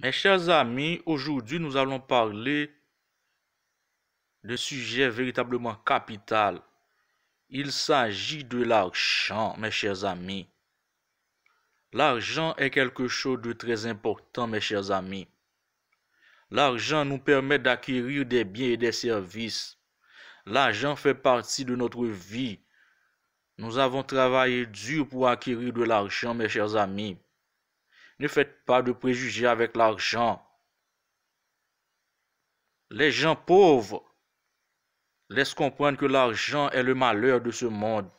Mes chers amis, aujourd'hui nous allons parler de sujet véritablement capital. Il s'agit de l'argent, mes chers amis. L'argent est quelque chose de très important, mes chers amis. L'argent nous permet d'acquérir des biens et des services. L'argent fait partie de notre vie. Nous avons travaillé dur pour acquérir de l'argent, mes chers amis. Ne faites pas de préjugés avec l'argent. Les gens pauvres laissent comprendre que l'argent est le malheur de ce monde.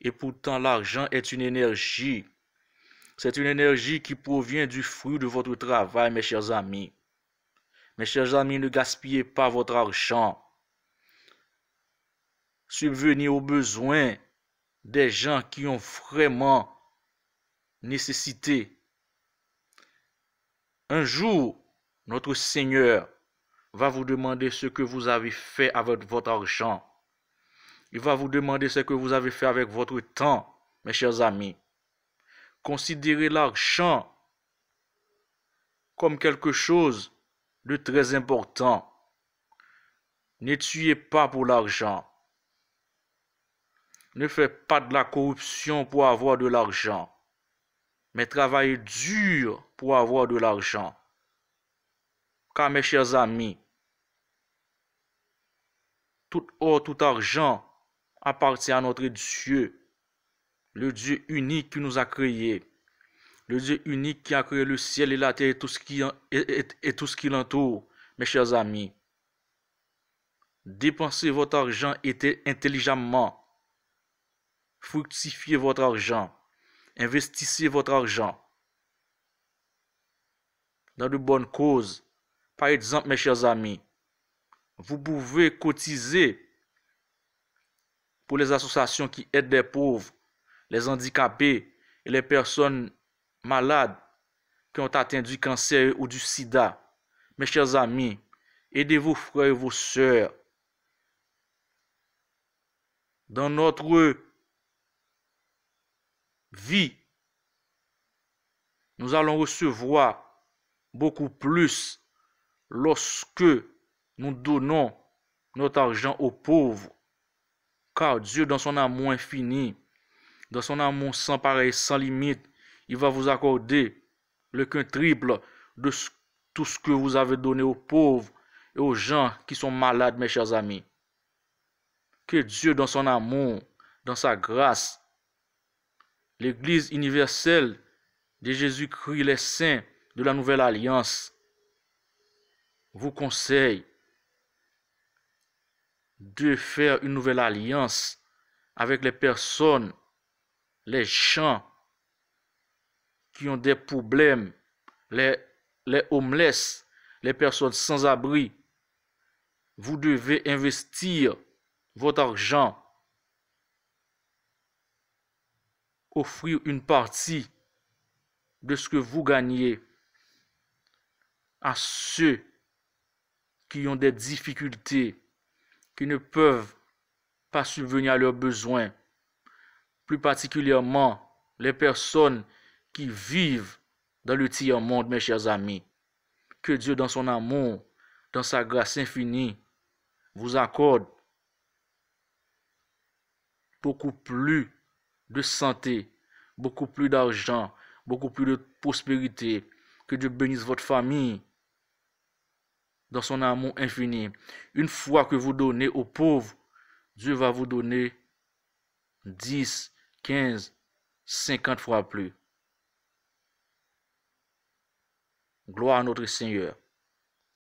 Et pourtant, l'argent est une énergie. C'est une énergie qui provient du fruit de votre travail, mes chers amis. Mes chers amis, ne gaspillez pas votre argent. Subvenez aux besoins des gens qui ont vraiment nécessité un jour, notre Seigneur va vous demander ce que vous avez fait avec votre argent. Il va vous demander ce que vous avez fait avec votre temps, mes chers amis. Considérez l'argent comme quelque chose de très important. Ne tuez pas pour l'argent. Ne faites pas de la corruption pour avoir de l'argent mais travaillez dur pour avoir de l'argent. Car mes chers amis, tout or, tout argent appartient à notre Dieu, le Dieu unique qui nous a créés, le Dieu unique qui a créé le ciel et la terre et tout ce qui, tout ce qui l'entoure, mes chers amis. Dépensez votre argent intelligemment. Fructifiez votre argent. Investissez votre argent dans de bonnes causes. Par exemple, mes chers amis, vous pouvez cotiser pour les associations qui aident les pauvres, les handicapés et les personnes malades qui ont atteint du cancer ou du sida. Mes chers amis, aidez vos frères et vos sœurs. Dans notre vie, nous allons recevoir beaucoup plus lorsque nous donnons notre argent aux pauvres. Car Dieu, dans son amour infini, dans son amour sans pareil, sans limite, il va vous accorder le quintuple triple de tout ce que vous avez donné aux pauvres et aux gens qui sont malades, mes chers amis. Que Dieu, dans son amour, dans sa grâce, l'Église universelle de Jésus-Christ, les saints de la Nouvelle Alliance, vous conseille de faire une nouvelle alliance avec les personnes, les gens qui ont des problèmes, les, les homeless, les personnes sans abri. Vous devez investir votre argent offrir une partie de ce que vous gagnez à ceux qui ont des difficultés, qui ne peuvent pas subvenir à leurs besoins, plus particulièrement les personnes qui vivent dans le tiers-monde, mes chers amis. Que Dieu, dans son amour, dans sa grâce infinie, vous accorde beaucoup plus de santé, beaucoup plus d'argent, beaucoup plus de prospérité. Que Dieu bénisse votre famille dans son amour infini. Une fois que vous donnez aux pauvres, Dieu va vous donner 10, 15, 50 fois plus. Gloire à notre Seigneur.